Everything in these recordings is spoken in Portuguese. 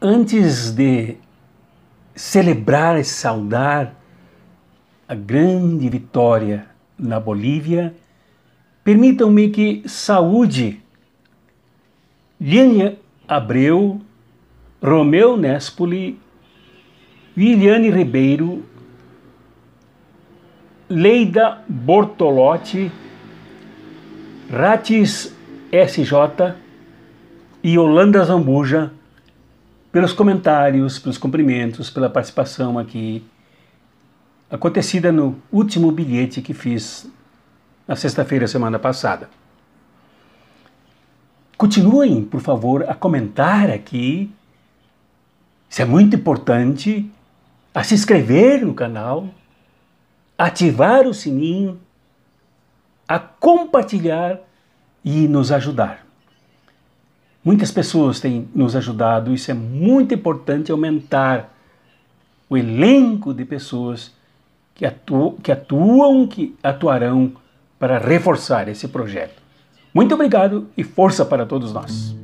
antes de celebrar e saudar a grande vitória na Bolívia, permitam-me que saúde Liane Abreu, Romeu Nespoli, Liliane Ribeiro, Leida Bortolotti, Ratis SJ e Holanda Zambuja pelos comentários, pelos cumprimentos, pela participação aqui acontecida no último bilhete que fiz na sexta-feira semana passada. Continuem, por favor, a comentar aqui. Isso é muito importante. A se inscrever no canal, ativar o sininho, a compartilhar e nos ajudar. Muitas pessoas têm nos ajudado, isso é muito importante aumentar o elenco de pessoas que, atu que atuam, que atuarão para reforçar esse projeto. Muito obrigado e força para todos nós.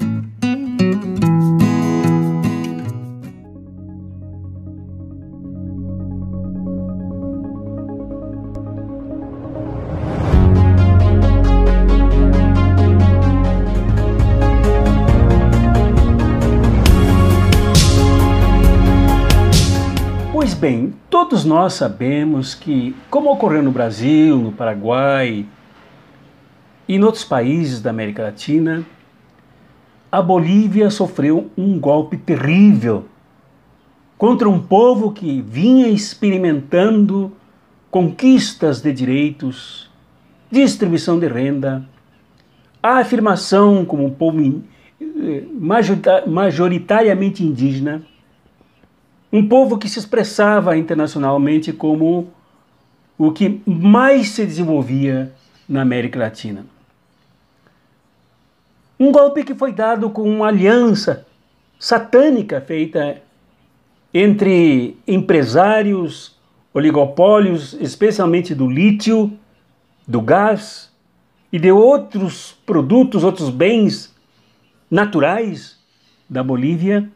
bem, todos nós sabemos que, como ocorreu no Brasil, no Paraguai e em outros países da América Latina, a Bolívia sofreu um golpe terrível contra um povo que vinha experimentando conquistas de direitos, distribuição de renda, a afirmação como um povo eh, majoritariamente indígena um povo que se expressava internacionalmente como o que mais se desenvolvia na América Latina. Um golpe que foi dado com uma aliança satânica feita entre empresários, oligopólios, especialmente do lítio, do gás e de outros produtos, outros bens naturais da Bolívia,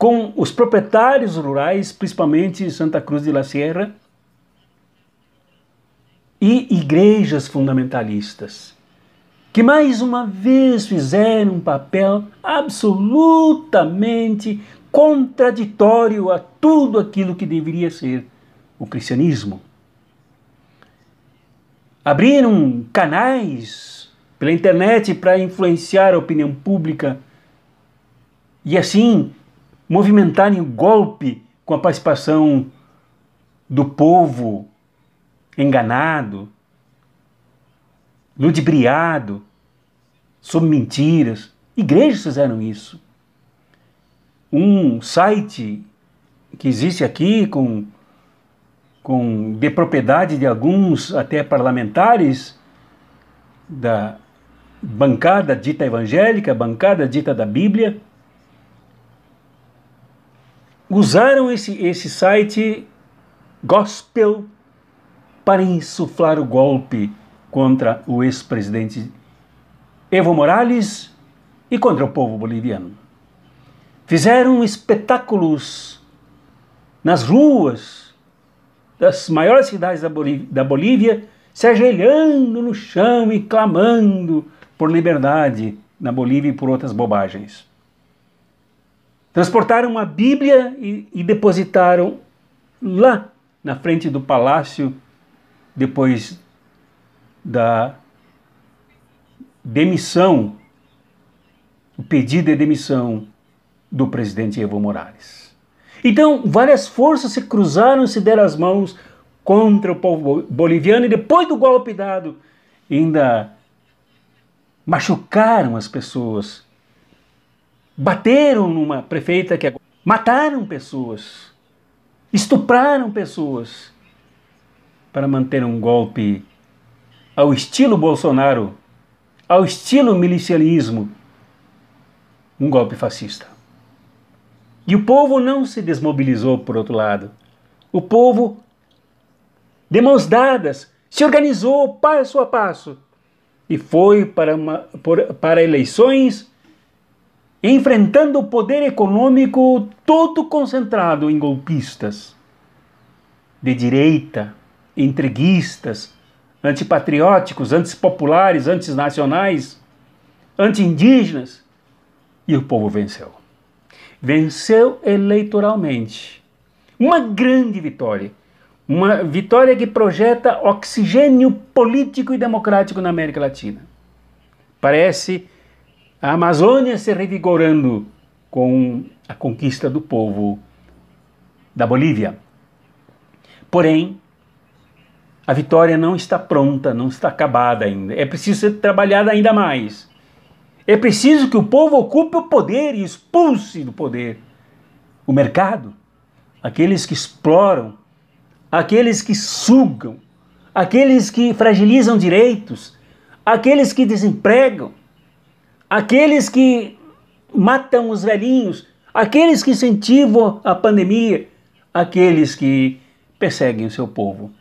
com os proprietários rurais, principalmente Santa Cruz de la Sierra, e igrejas fundamentalistas, que mais uma vez fizeram um papel absolutamente contraditório a tudo aquilo que deveria ser o cristianismo. Abriram canais pela internet para influenciar a opinião pública e assim movimentarem o golpe com a participação do povo enganado, ludibriado, sob mentiras. Igrejas fizeram isso. Um site que existe aqui com, com de propriedade de alguns até parlamentares da bancada dita evangélica, bancada dita da Bíblia, usaram esse, esse site gospel para insuflar o golpe contra o ex-presidente Evo Morales e contra o povo boliviano. Fizeram espetáculos nas ruas das maiores cidades da Bolívia, da Bolívia se ajoelhando no chão e clamando por liberdade na Bolívia e por outras bobagens. Transportaram a Bíblia e, e depositaram lá na frente do palácio, depois da demissão, o pedido de demissão do presidente Evo Morales. Então, várias forças se cruzaram, se deram as mãos contra o povo boliviano e depois do golpe dado, ainda machucaram as pessoas bateram numa prefeita que agora. Mataram pessoas, estupraram pessoas para manter um golpe ao estilo Bolsonaro, ao estilo milicianismo, um golpe fascista. E o povo não se desmobilizou, por outro lado. O povo, de mãos dadas, se organizou passo a passo e foi para, uma, por, para eleições enfrentando o poder econômico todo concentrado em golpistas, de direita, entreguistas, antipatrióticos, antipopulares, antinacionais, antiindígenas, E o povo venceu. Venceu eleitoralmente. Uma grande vitória. Uma vitória que projeta oxigênio político e democrático na América Latina. Parece a Amazônia se revigorando com a conquista do povo da Bolívia. Porém, a vitória não está pronta, não está acabada ainda. É preciso ser trabalhada ainda mais. É preciso que o povo ocupe o poder e expulse do poder o mercado, aqueles que exploram, aqueles que sugam, aqueles que fragilizam direitos, aqueles que desempregam, aqueles que matam os velhinhos, aqueles que incentivam a pandemia, aqueles que perseguem o seu povo.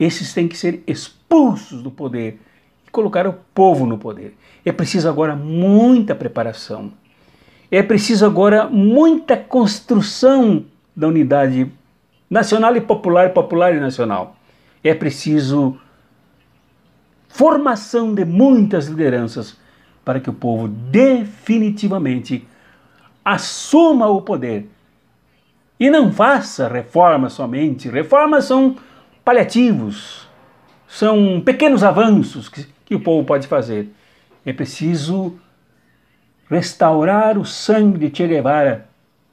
Esses têm que ser expulsos do poder e colocar o povo no poder. É preciso agora muita preparação. É preciso agora muita construção da unidade nacional e popular, popular e nacional. É preciso formação de muitas lideranças para que o povo definitivamente assuma o poder e não faça reformas somente. Reformas são paliativos, são pequenos avanços que, que o povo pode fazer. É preciso restaurar o sangue de Che Guevara,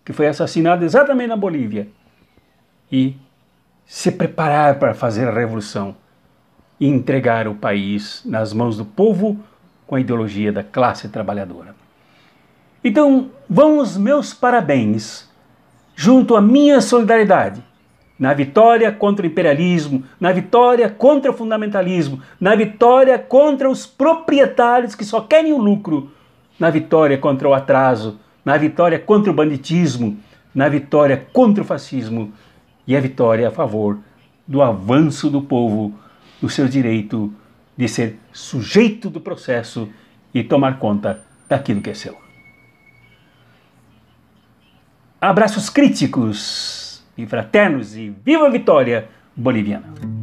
que foi assassinado exatamente na Bolívia, e se preparar para fazer a revolução e entregar o país nas mãos do povo com a ideologia da classe trabalhadora. Então, vão os meus parabéns, junto à minha solidariedade, na vitória contra o imperialismo, na vitória contra o fundamentalismo, na vitória contra os proprietários que só querem o lucro, na vitória contra o atraso, na vitória contra o banditismo, na vitória contra o fascismo e a vitória a favor do avanço do povo no seu direito de ser sujeito do processo e tomar conta daquilo que é seu. Abraços críticos e fraternos e viva a vitória boliviana!